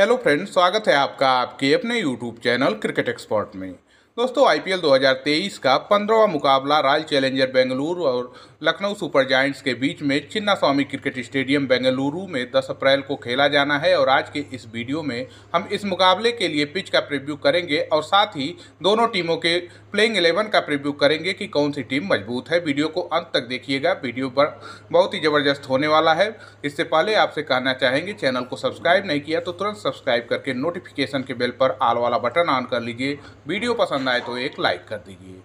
hello friends स्वागत है आपका आपके अपने यूट्यूब चैनल क्रिकेट एक्सपर्ट में दोस्तों आईपीएल 2023 का पंद्रहवा मुकाबला रॉयल चैलेंजर बेंगलुरु और लखनऊ सुपर जॉइंट्स के बीच में Chinnaswamy cricket stadium Bengaluru में 10 अप्रैल को खेला जाना है और आज के इस वीडियो में हम इस मुकाबले के लिए पिच का प्रिव्यू करेंगे और साथ ही दोनों टीमों के प्लेइंग एलेवन का प्रिव्यू करेंगे कि कौन सी टीम मजबूत है वीडियो को अंत तक देखिएगा वीडियो पर बहुत ही ज़बरदस्त होने वाला है इससे पहले आपसे कहना चाहेंगे चैनल को सब्सक्राइब नहीं किया तो तुरंत सब्सक्राइब करके नोटिफिकेशन के बेल पर आल वाला बटन ऑन कर लीजिए वीडियो पसंद आए तो एक लाइक कर दीजिए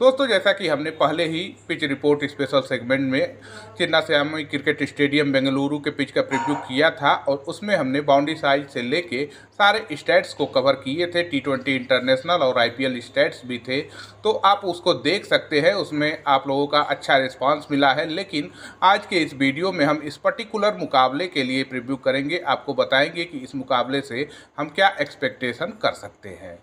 दोस्तों जैसा कि हमने पहले ही पिच रिपोर्ट स्पेशल सेगमेंट में चिन्नास्यामी क्रिकेट स्टेडियम बेंगलुरु के पिच का प्रिव्यू किया था और उसमें हमने बाउंड्री साइज से लेके सारे स्टैट्स को कवर किए थे टी ट्वेंटी इंटरनेशनल और आईपीएल स्टैट्स भी थे तो आप उसको देख सकते हैं उसमें आप लोगों का अच्छा रिस्पॉन्स मिला है लेकिन आज के इस वीडियो में हम इस पर्टिकुलर मुकाबले के लिए प्रिव्यू करेंगे आपको बताएंगे कि इस मुकाबले से हम क्या एक्सपेक्टेशन कर सकते हैं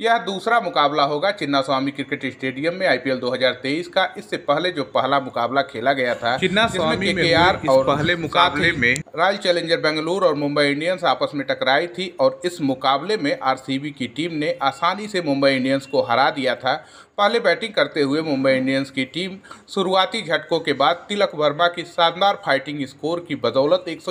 यह दूसरा मुकाबला होगा चिन्ना स्वामी क्रिकेट स्टेडियम में आईपीएल 2023 का इससे पहले जो पहला मुकाबला खेला गया था चिन्ना स्वामी के, आर और पहले मुकाबले में रॉयल चैलेंजर बेंगलुरु और मुंबई इंडियंस आपस में टकराई थी और इस मुकाबले में आरसीबी की टीम ने आसानी से मुंबई इंडियंस को हरा दिया था पहले बैटिंग करते हुए मुंबई इंडियंस की टीम शुरुआती झटकों के बाद तिलक वर्मा की शानदार फाइटिंग स्कोर की बदौलत एक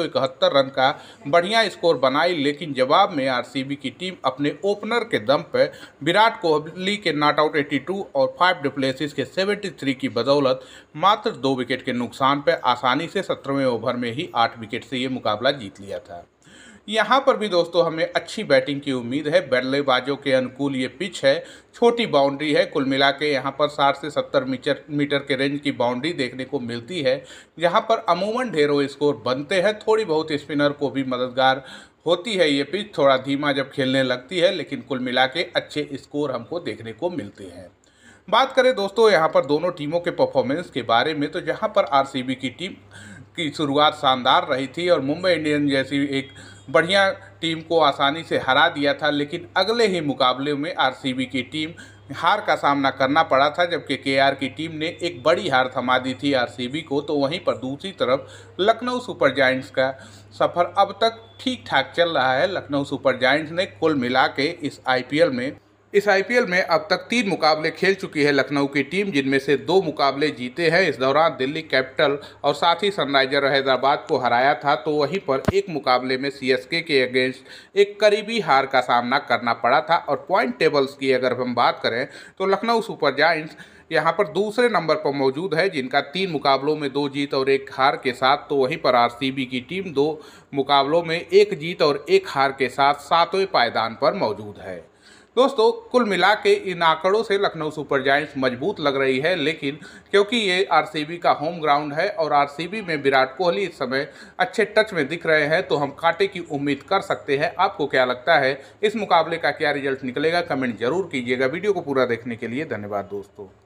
रन का बढ़िया स्कोर बनाई लेकिन जवाब में आर की टीम अपने ओपनर के दम पर विराट कोहली के नॉट आउट एट्टी और फाइव डिप्लेसिस के सेवेंटी की बदौलत मात्र दो विकेट के नुकसान पर आसानी से सत्रहवें ओवर में ही आठ विकेट से ये मुकाबला जीत लिया था यहाँ पर भी दोस्तों हमें अच्छी बैटिंग की उम्मीद है बल्लेबाजों के अनुकूल ये पिच है छोटी बाउंड्री है कुल मिला के यहाँ पर 60 से 70 मीटर मीटर के रेंज की बाउंड्री देखने को मिलती है यहाँ पर अमूमन ढेरों स्कोर बनते हैं थोड़ी बहुत स्पिनर को भी मददगार होती है ये पिच थोड़ा धीमा जब खेलने लगती है लेकिन कुल मिला के अच्छे स्कोर हमको देखने को मिलते हैं बात करें दोस्तों यहाँ पर दोनों टीमों के परफॉर्मेंस के बारे में तो यहाँ पर आर की टीम की शुरुआत शानदार रही थी और मुंबई इंडियन जैसी एक बढ़िया टीम को आसानी से हरा दिया था लेकिन अगले ही मुकाबले में आरसीबी की टीम हार का सामना करना पड़ा था जबकि केआर की टीम ने एक बड़ी हार थमा दी थी आरसीबी को तो वहीं पर दूसरी तरफ लखनऊ सुपर जाइंट्स का सफ़र अब तक ठीक ठाक चल रहा है लखनऊ सुपर जाइंट्स ने कुल मिला के इस आईपीएल में इस आईपीएल में अब तक तीन मुकाबले खेल चुकी है लखनऊ की टीम जिनमें से दो मुकाबले जीते हैं इस दौरान दिल्ली कैपिटल और साथ ही सनराइजर हैदराबाद को हराया था तो वहीं पर एक मुकाबले में सीएसके के अगेंस्ट एक करीबी हार का सामना करना पड़ा था और पॉइंट टेबल्स की अगर हम बात करें तो लखनऊ सुपर जाइंट्स यहाँ पर दूसरे नंबर पर मौजूद है जिनका तीन मुकाबलों में दो जीत और एक हार के साथ तो वहीं पर आरसीबी की टीम दो मुकाबलों में एक जीत और एक हार के साथ सातवें पायदान पर मौजूद है दोस्तों कुल मिला के इन आंकड़ों से लखनऊ सुपर जायंट्स मजबूत लग रही है लेकिन क्योंकि ये आरसीबी का होम ग्राउंड है और आरसीबी में विराट कोहली इस समय अच्छे टच में दिख रहे हैं तो हम कांटे की उम्मीद कर सकते हैं आपको क्या लगता है इस मुकाबले का क्या रिजल्ट निकलेगा कमेंट जरूर कीजिएगा वीडियो को पूरा देखने के लिए धन्यवाद दोस्तों